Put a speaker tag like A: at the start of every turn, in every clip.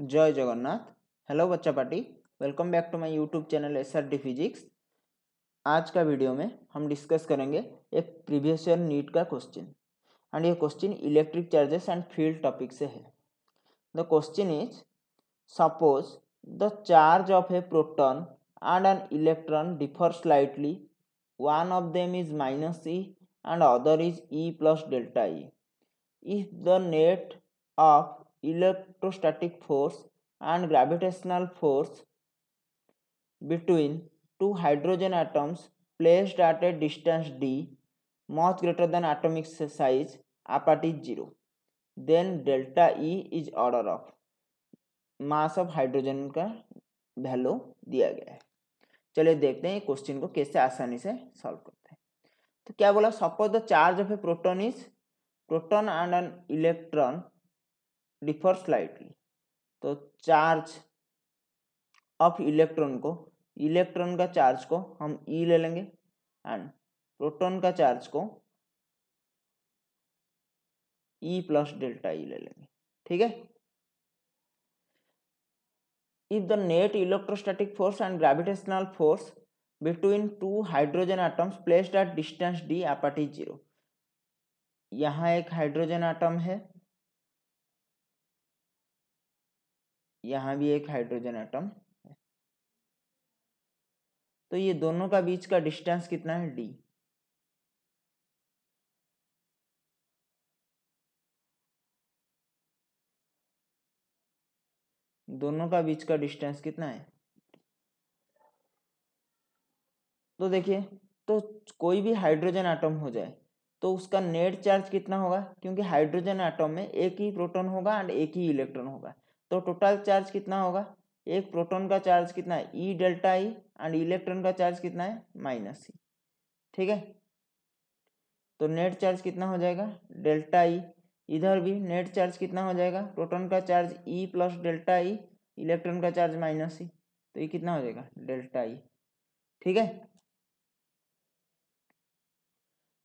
A: जय जगन्नाथ हेलो बच्चा party welcome back to my YouTube channel S R D physics आज का वीडियो में हम डिस्कस करेंगे एक प्रीवियस ईयर नीट का क्वेश्चन एंड ये question electric charges and field topic से है the question is suppose the charge of a proton and an electron differ slightly one of them is minus E and other is E plus delta E if the net of electrostatic force and gravitational force between two hydrogen atoms placed at a distance d much greater than atomic size apart is zero then delta e is order of mass of hydrogen का value दिया गया है चलिए देखते हैं question को कैसे आसानी से सॉल्व करते हैं तो क्या बोला suppose the charge of a proton is proton and an electron differ slightly तो चार्ज ऑफ इलेक्ट्रॉन को इलेक्ट्रॉन का चार्ज को हम ई e ले लेंगे एंड प्रोटॉन का चार्ज को ई प्लस डेल्टा ई ले लेंगे ठीक है if the net electrostatic force and gravitational force between two hydrogen atoms placed at distance D अपाटी zero यहाँ एक हाइड्रोजन आइटम है यहाँ भी एक हाइड्रोजन एटम तो ये दोनों का बीच का डिस्टेंस कितना है डी दोनों का बीच का डिस्टेंस कितना है तो देखिए तो कोई भी हाइड्रोजन एटम हो जाए तो उसका नेट चार्ज कितना होगा क्योंकि हाइड्रोजन एटम में एक ही प्रोटॉन होगा एंड एक ही इलेक्ट्रॉन होगा तो टोटल चार्ज कितना होगा एक प्रोटॉन का चार्ज कितना है E delta E and electron का चार्ज कितना है माइनस ई e. ठीक है तो नेट चार्ज कितना हो जाएगा डेल्टा ई e. इधर भी नेट चार्ज कितना हो जाएगा प्रोटॉन का charge E plus delta E electron का चार्ज माइनस ई तो ये कितना हो जाएगा डेल्टा ई e. ठीक है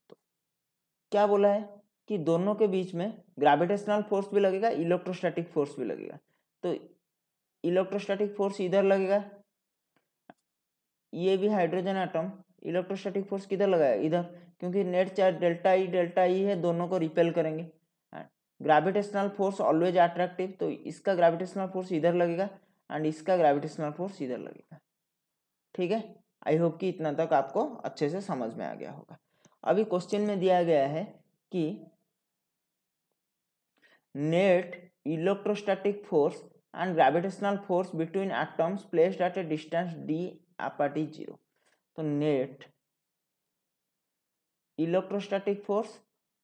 A: तो क्या बोला है कि दोनों के बीच में ग्रेविटेशनल फोर्स भी लगेगा इलेक्ट्रोस्टैटिक फोर्स भी लगेगा तो इलेक्ट्रोस्टैटिक फोर्स इधर लगेगा ये भी हाइड्रोजन आइटम इलेक्ट्रोस्टैटिक फोर्स किधर लगाया इधर क्योंकि net charge delta e delta e है दोनों को रिपेल करेंगे ग्रेविटेशनल फोर्स ऑलवेज अट्रैक्टिव तो इसका ग्रेविटेशनल फोर्स इधर लगेगा एंड इसका ग्रेविटेशनल फोर्स इधर लगेगा ठीक है आई होप कि इतना तक आपको अच्छे से समझ में आ गया होगा अभी क्वेश्चन में दिया गया है कि net electrostatic force and gravitational force between atoms placed at a distance D अपाटी zero तो net electrostatic force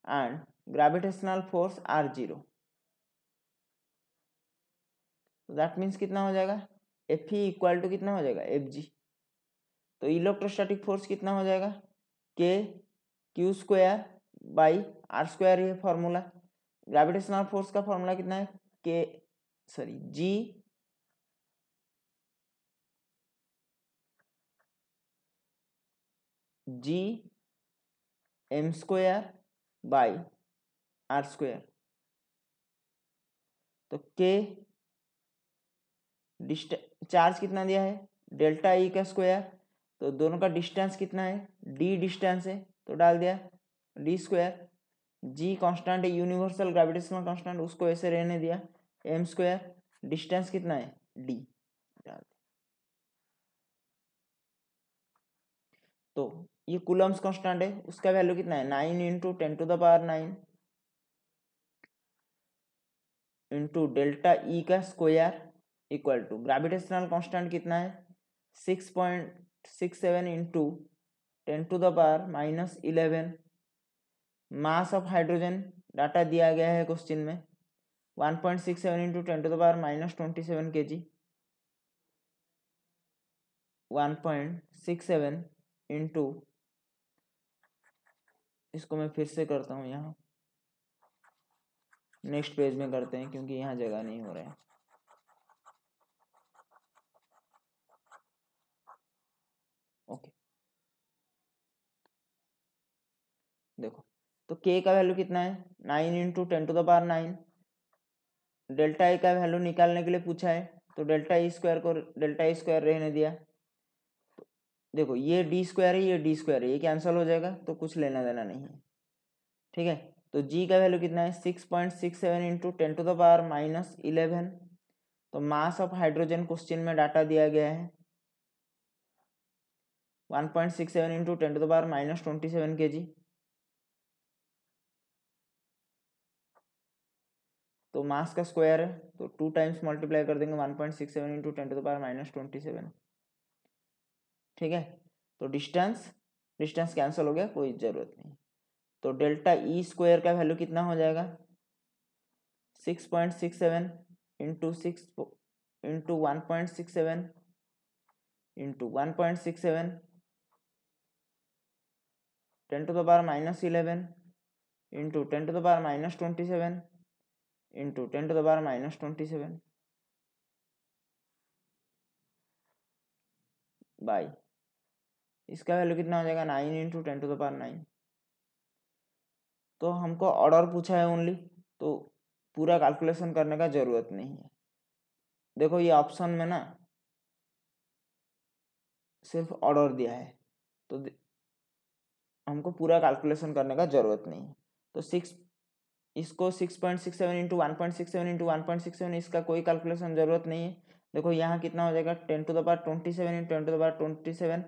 A: and gravitational force are zero that means कितना हो जाएगा एफ ई इक्वल टू कितना हो जाएगा एफ जी तो इलेक्ट्रोस्टैटिक फोर्स कितना हो जाएगा k q square by r square ये फॉर्मूला ग्रेविटेशनल फोर्स का फॉर्मूला कितना है k sorry G G m square by r square तो के डिस्ट चार्ज कितना दिया है डेल्टा ई e का स्क्वायर तो दोनों का डिस्टेंस कितना है डी डिस्टेंस है तो डाल दिया डी स्क्वायर जी कांस्टेंट है यूनिवर्सल ग्रेविटेशनल कांस्टेंट उसको ऐसे रहने दिया एम स्क्वायर डिस्टेंस कितना है डी तो ये कुलम्स कांस्टेंट है उसका वैल्यू कितना है nine into ten to the power nine into delta e का square equal to gravitational constant कितना है six point six seven into ten to the power minus eleven mass of hydrogen data दिया गया है question में 1.67 point six seven into ten to the power minus twenty seven k g one point six seven into इसको मैं फिर से करता हूँ यहाँ नेक्स्ट पेज में करते हैं क्योंकि यहाँ जगह नहीं हो रहा है ओके तो के का वैल्यू कितना है nine into ten to the power nine delta a का वैल्यू निकालने के लिए पूछा है तो डेल्टा ई स्क्वायर को डेल्टा ई स्क्वायर रहने दिया देखो ये डी स्क्वायर है ये डी स्क्वायर है ये कैंसल हो जाएगा तो कुछ लेना देना नहीं है ठीक है तो जी का वैल्यू कितना है six point six seven into ten to the power minus eleven तो मास ऑफ हाइड्रोजन क्वेश्चन में डाटा दिया गया है one point six seven into ten to the power minus twenty seven k g तो मास का square है तो two times multiply कर देंगे one point six seven into ten to the power minus twenty seven ठीक है तो डिस्टेंस डिस्टेंस कैंसिल हो गया कोई ज़रूरत नहीं तो डेल्टा ई स्क्वायर का वैल्यू कितना हो जाएगा six point six seven into six into one point six seven into one point six seven ten to the power minus eleven into ten to the power minus twenty seven into ten to the minus twenty seven by इसका value कितना हो जाएगा nine into ten to the power nine तो हमको order पूछा है only तो पूरा कैलकुलेशन करने का ज़रूरत नहीं है देखो ये ऑप्शन में ना सिर्फ ऑर्डर दिया है तो हमको पूरा कैलकुलेशन करने का ज़रूरत नहीं है तो सिक्स इसको six point six seven into one point six seven into one point six seven इसका कोई कैलकुलेशन जरूरत नहीं है देखो यहाँ कितना हो जाएगा ten to the power twenty seven in ten to the power twenty seven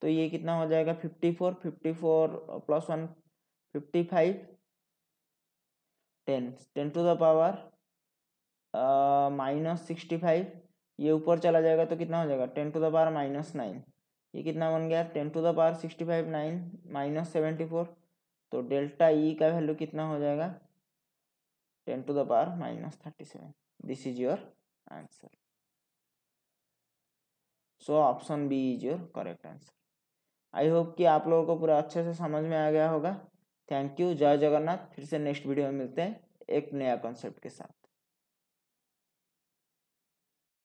A: तो ये कितना हो जाएगा fifty four fifty four plus one fifty five ten ten to the power minus sixty five ये ऊपर चला जाएगा तो कितना हो जाएगा ten to the power minus nine ये कितना बन गया ten to the power sixty five nine minus seventy four तो डेल्टा ई e का वैल्यू कितना हो जाएगा two to the power minus 37 this is your answer so option B is your correct answer I hope कि आप लोगों को पूरा अच्छे से समझ में आ गया होगा थैंक यू जय जगन्नाथ फिर से नेक्स्ट वीडियो में मिलते हैं एक नया कॉन्सेप्ट के साथ